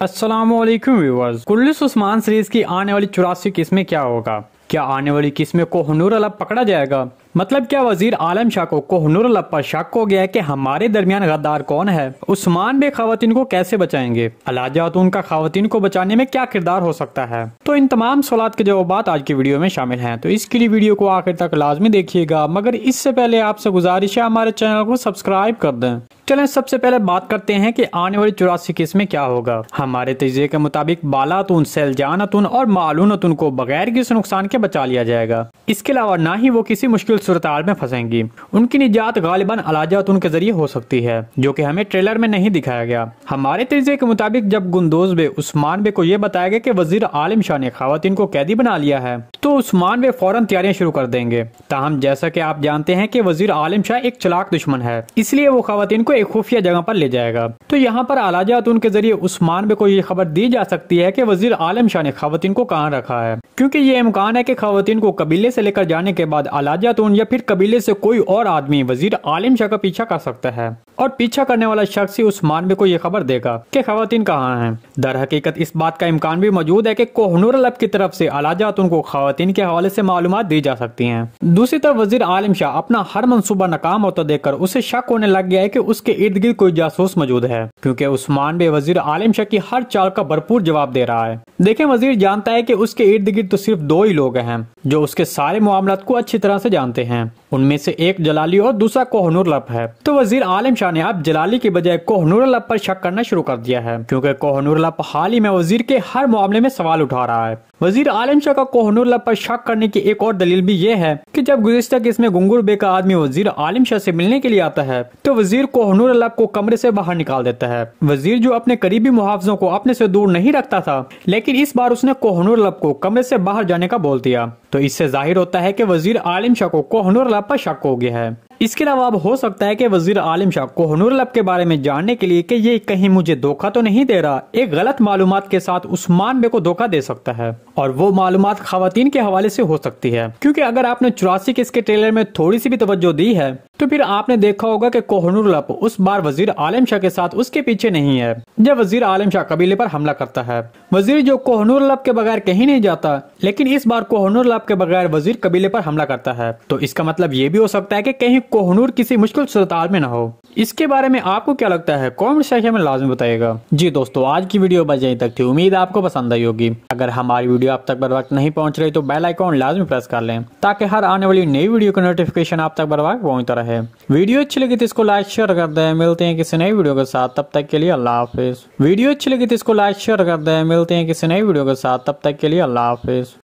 Aslam viewers कुल्लिस Usman series की आने वाली चौरासी किस्में क्या होगा क्या आने वाली किस्में को हनूर अला पकड़ा जाएगा मतलब क्या वजीर आलम शाह को कोहनूर पर शक हो गया है कि हमारे दरमियान गद्दार कौन है उस्मान बे खातन को कैसे बचाएंगे अलाजात का खातन को बचाने में क्या किरदार हो सकता है तो इन तमाम सवाल के जवाब आज की वीडियो में शामिल है तो इसके लिए वीडियो को आखिर तक लाजमी देखिएगा मगर इससे पहले आपसे गुजारिश है हमारे चैनल को सब्सक्राइब कर दें चले सबसे पहले बात करते हैं कि आने वाली चौरासी किस में क्या होगा हमारे तजिए के मुताबिक बालातून सैलजान और मालून को बगैर किसी नुकसान के बचा लिया जाएगा इसके अलावा ना ही वो किसी मुश्किल सूरत में फंसेंगी उनकी निजात गालिबान अलाजातून के जरिए हो सकती है जो की हमें ट्रेलर में नहीं दिखाया गया हमारे तरीके के मुताबिक जब गुंदोज बे उस्मान बे को यह बताया गया की वजीर आलिम शाह ने खातन को कैदी बना लिया है तो उस्मान बे फौरन तैयारियां शुरू कर देंगे ताहम जैसा की आप जानते हैं की वजीर आलिम शाह एक चलाक दुश्मन है इसलिए वो खातन को एक खुफिया जगह पर ले जाएगा तो यहाँ पर अलाजातून के जरिए उस्मान बे को ये खबर दी जा सकती है की वजीर आलम शाह ने खातन को कहाँ रखा है क्यूँकी ये इम्कान है की खातन को कबीले से लेकर जाने के बाद अलाजातून या फिर कबीले से कोई और आदमी वजीर आलिम शाह का पीछा कर सकता है और पीछा करने वाला शख्स ही उस मानवे को यह खबर देगा कि खातन कहाँ हैं दर हकीकत इस बात का इम्कान भी मौजूद है कि कोहनूर अलब की तरफ से अला उनको को खातन के हवाले से मालूम दी जा सकती हैं दूसरी तरफ वजीर आलम शाह अपना हर मनसूबा नाकाम होता देखकर उसे शक होने लग गया है की उसके इर्द गिर्द कोई जासूस मौजूद है क्योंकि उस्मान मानवे वजीर आलम शाह की हर चाल का भरपूर जवाब दे रहा है देखे वजीर जानता है की उसके इर्द गिर्द तो सिर्फ दो ही लोग हैं जो उसके सारे मामला को अच्छी तरह से जानते हैं उनमें से एक जलाली और दूसरा कोहनूर लप है तो वजीर आलम शाह शाह ने अब जलाली के बजाय कोहनूरल्ला पर शक करना शुरू कर दिया है क्योंकि कोहनूरल्ला हाल ही में वजीर के हर मामले में सवाल उठा रहा है वजीर आलम शाह का कोहनूरला पर शक करने की एक और दलील भी ये है कि जब गुजश्ता केस में गुंगुर बे का आदमी वजीर आलिम शाह से मिलने के लिए आता है तो वजीर कोहनूर कोहनूरल्ला को कमरे से बाहर निकाल देता है वजीर जो अपने करीबी मुआवजों को अपने से दूर नहीं रखता था लेकिन इस बार उसने कोहनूरल्ला को कमरे से बाहर जाने का बोल दिया तो इससे जाहिर होता है कि वजीर आलिम शाह को कोहनूर कोहनूरल्ला पर शक हो गया है इसके अलावा अब हो सकता है कि वजीर आलिम शाह को लब के बारे में जानने के लिए कि ये कहीं मुझे धोखा तो नहीं दे रहा एक गलत मालूम के साथ उस्मान बे को धोखा दे सकता है और वो मालूम खातन के हवाले से हो सकती है क्योंकि अगर आपने चौरासी के के ट्रेलर में थोड़ी सी भी तवज्जो दी है तो फिर आपने देखा होगा कि लप उस बार वजीर आलम शाह के साथ उसके पीछे नहीं है जब वजीर आलम शाह कबीले पर हमला करता है वजीर जो कोहनूर लप के बगैर कहीं नहीं जाता लेकिन इस बार कोहनूर लप के बगैर वजीर कबीले पर हमला करता है तो इसका मतलब ये भी हो सकता है कि कहीं कोहनूर किसी मुश्किल सूरत में न हो इसके बारे में आपको क्या लगता है कॉमेंट सेक्शन में लाजमी बताएगा जी दोस्तों आज की वीडियो बस यहीं तक थी उम्मीद आपको पसंद आई होगी अगर हमारी वीडियो आप तक बर वक्त नहीं पहुँच रही तो बेल आइकॉन लाजमी प्रेस कर लें ताकि हर आने वाली नई वीडियो का नोटिफिकेशन आप तक बर वक्त पहुंचता रहे है वीडियो अच्छी लगी तो इसको लाइक शेयर कर दे मिलते हैं किसी नई वीडियो के साथ तब तक के लिए अल्लाह हाफिज वीडियो अच्छी लगी तो इसको लाइक शेयर कर दे मिलते हैं किसी नई वीडियो के साथ तब तक के लिए अल्लाह हाफिज